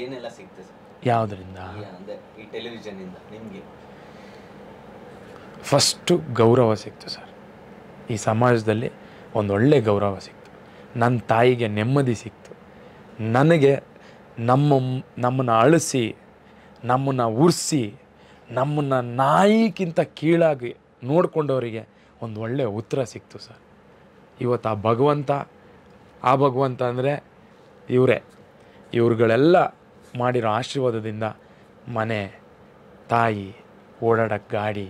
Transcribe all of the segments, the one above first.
ಏನೆಲ್ಲ ಯಾವುದರಿಂದ ಈ ಟೆಲಿವಿಷನ್ನಿಂದ ನಿಮಗೆ ಫಸ್ಟು ಗೌರವ ಸಿಕ್ತು ಸರ್ ಈ ಸಮಾಜದಲ್ಲಿ ಒಂದೊಳ್ಳೆ ಗೌರವ ಸಿಕ್ತು ನನ್ನ ತಾಯಿಗೆ ನೆಮ್ಮದಿ ಸಿಕ್ತು ನನಗೆ ನಮ್ಮ ನಮ್ಮನ್ನು ಅಳಿಸಿ ನಮ್ಮನ್ನು ಉರ್ಸಿ ನಮ್ಮನ್ನು ನಾಯಿಗಿಂತ ಕೀಳಾಗಿ ನೋಡಿಕೊಂಡವರಿಗೆ ಒಂದು ಒಳ್ಳೆಯ ಉತ್ತರ ಸಿಕ್ತು ಸರ್ ಇವತ್ತು ಆ ಭಗವಂತ ಆ ಭಗವಂತ ಅಂದರೆ ಇವರೇ ಇವ್ರುಗಳೆಲ್ಲ ಮಾಡಿರೋ ಆಶೀರ್ವಾದದಿಂದ ಮನೆ ತಾಯಿ ಓಡಾಡೋಕ್ಕೆ ಗಾಡಿ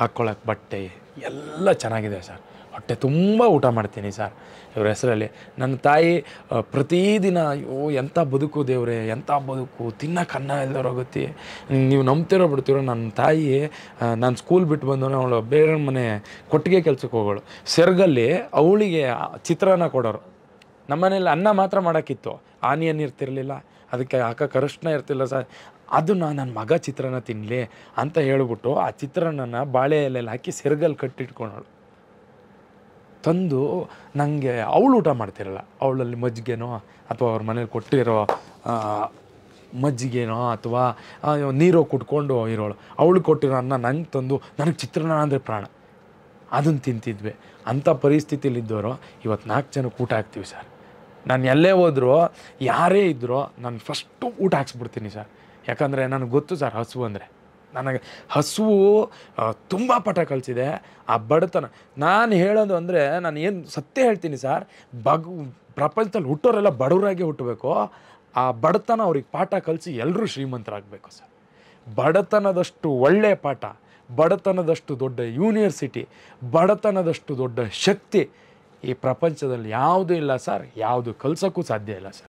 ಹಾಕ್ಕೊಳ್ಳೋಕ್ಕೆ ಬಟ್ಟೆ ಎಲ್ಲ ಚೆನ್ನಾಗಿದೆ ಸರ್ ಹೊಟ್ಟೆ ತುಂಬ ಊಟ ಮಾಡ್ತೀನಿ ಸರ್ ಇವ್ರ ಹೆಸರಲ್ಲಿ ನನ್ನ ತಾಯಿ ಪ್ರತಿದಿನ ಅಯ್ಯೋ ಎಂಥ ಬದುಕು ದೇವ್ರೆ ಎಂಥ ಬದುಕು ತಿನ್ನೋಕೆ ಅನ್ನ ಹೋಗುತ್ತೆ ನೀವು ನಂಬ್ತಿರೋ ಬಿಡ್ತಿರೋ ನನ್ನ ತಾಯಿ ನಾನು ಸ್ಕೂಲ್ ಬಿಟ್ಟು ಬಂದವನು ಅವಳು ಬೇರೆ ಮನೆ ಕೊಟ್ಟಿಗೆ ಕೆಲಸಕ್ಕೆ ಹೋಗೋಳು ಸೆರ್ಗಲ್ಲಿ ಅವಳಿಗೆ ಚಿತ್ರಾನ್ನ ಕೊಡೋರು ನಮ್ಮನೇಲಿ ಅನ್ನ ಮಾತ್ರ ಮಾಡೋಕ್ಕಿತ್ತು ಆನಿಯನ್ ಇರ್ತಿರಲಿಲ್ಲ ಅದಕ್ಕೆ ಆಕ ಕರುಷ್ಣ ಇರ್ತಿಲ್ಲ ಸರ್ ಅದನ್ನು ನನ್ನ ಮಗ ಚಿತ್ರಾನ್ನ ತಿನ್ನಲಿ ಅಂತ ಹೇಳ್ಬಿಟ್ಟು ಆ ಚಿತ್ರಾನ್ನ ಬಾಳೆ ಎಲೆಯಲ್ಲಿ ಹಾಕಿ ಸೆರಗಲ್ಲಿ ಕಟ್ಟಿಟ್ಕೊಳೋಳು ತಂದು ನನಗೆ ಅವಳು ಊಟ ಮಾಡ್ತಿರಲ್ಲ ಅವಳಲ್ಲಿ ಮಜ್ಜಿಗೆನೋ ಅಥವಾ ಅವ್ರ ಮನೇಲಿ ಕೊಟ್ಟಿರೋ ಮಜ್ಜಿಗೆನೋ ಅಥವಾ ನೀರು ಕುಟ್ಕೊಂಡು ಇರೋಳು ಅವಳು ಕೊಟ್ಟಿರೋ ಅನ್ನ ನಂಗೆ ತಂದು ನನಗೆ ಚಿತ್ರಾನ್ನ ಅಂದರೆ ಪ್ರಾಣ ಅದನ್ನು ತಿಂತಿದ್ವಿ ಅಂಥ ಪರಿಸ್ಥಿತಿಯಲ್ಲಿದ್ದವರು ಇವತ್ತು ನಾಲ್ಕು ಜನಕ್ಕೆ ಊಟ ಹಾಕ್ತೀವಿ ಸರ್ ನಾನು ಎಲ್ಲೇ ಹೋದರೂ ಯಾರೇ ಇದ್ದರೂ ನಾನು ಫಸ್ಟು ಊಟ ಹಾಕ್ಸ್ಬಿಡ್ತೀನಿ ಸರ್ ಯಾಕಂದರೆ ನನಗೆ ಗೊತ್ತು ಸರ್ ಹಸು ಅಂದರೆ ನನಗೆ ಹಸುವು ತುಂಬ ಪಾಠ ಕಲಿಸಿದೆ ಆ ಬಡತನ ನಾನು ಹೇಳೋದು ಅಂದರೆ ನಾನು ಏನು ಸತ್ಯ ಹೇಳ್ತೀನಿ ಸರ್ ಬಗ್ ಪ್ರಪಂಚದಲ್ಲಿ ಹುಟ್ಟೋರೆಲ್ಲ ಬಡವರಾಗಿ ಹುಟ್ಟಬೇಕು ಆ ಬಡತನ ಅವ್ರಿಗೆ ಪಾಠ ಕಲಿಸಿ ಎಲ್ಲರೂ ಶ್ರೀಮಂತರಾಗಬೇಕು ಸರ್ ಬಡತನದಷ್ಟು ಒಳ್ಳೆಯ ಪಾಠ ಬಡತನದಷ್ಟು ದೊಡ್ಡ ಯೂನಿವರ್ಸಿಟಿ ಬಡತನದಷ್ಟು ದೊಡ್ಡ ಶಕ್ತಿ ಈ ಪ್ರಪಂಚದಲ್ಲಿ ಯಾವುದೂ ಇಲ್ಲ ಸರ್ ಯಾವುದು ಕಲಿಸೋಕ್ಕೂ ಸಾಧ್ಯ ಇಲ್ಲ ಸರ್